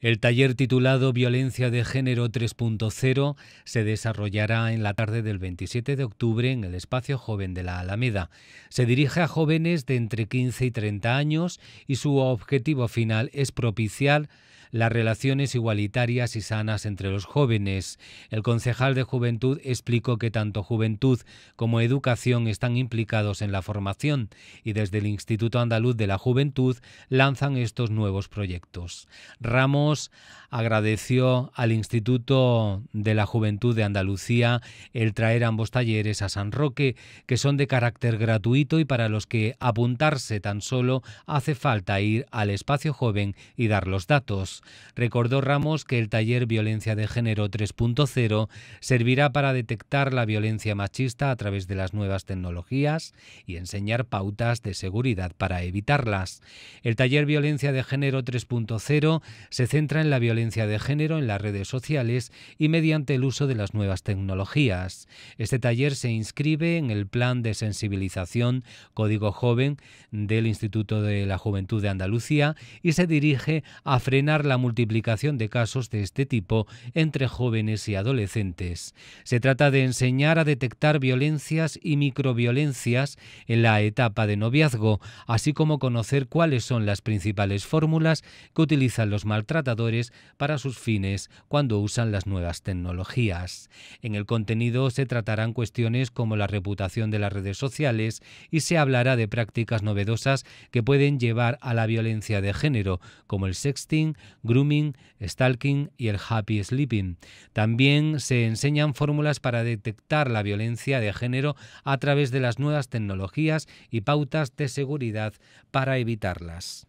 El taller titulado Violencia de Género 3.0 se desarrollará en la tarde del 27 de octubre en el Espacio Joven de la Alameda. Se dirige a jóvenes de entre 15 y 30 años y su objetivo final es propiciar las relaciones igualitarias y sanas entre los jóvenes. El concejal de Juventud explicó que tanto Juventud como Educación están implicados en la formación y desde el Instituto Andaluz de la Juventud lanzan estos nuevos proyectos. Ramos agradeció al Instituto de la Juventud de Andalucía el traer ambos talleres a San Roque, que son de carácter gratuito y para los que apuntarse tan solo hace falta ir al espacio joven y dar los datos. Recordó Ramos que el taller Violencia de Género 3.0 servirá para detectar la violencia machista a través de las nuevas tecnologías y enseñar pautas de seguridad para evitarlas. El taller Violencia de Género 3.0 se centra centra en la violencia de género en las redes sociales y mediante el uso de las nuevas tecnologías. Este taller se inscribe en el plan de sensibilización Código Joven del Instituto de la Juventud de Andalucía y se dirige a frenar la multiplicación de casos de este tipo entre jóvenes y adolescentes. Se trata de enseñar a detectar violencias y microviolencias en la etapa de noviazgo, así como conocer cuáles son las principales fórmulas que utilizan los maltratadores para sus fines cuando usan las nuevas tecnologías. En el contenido se tratarán cuestiones como la reputación de las redes sociales y se hablará de prácticas novedosas que pueden llevar a la violencia de género, como el sexting, grooming, stalking y el happy sleeping. También se enseñan fórmulas para detectar la violencia de género a través de las nuevas tecnologías y pautas de seguridad para evitarlas.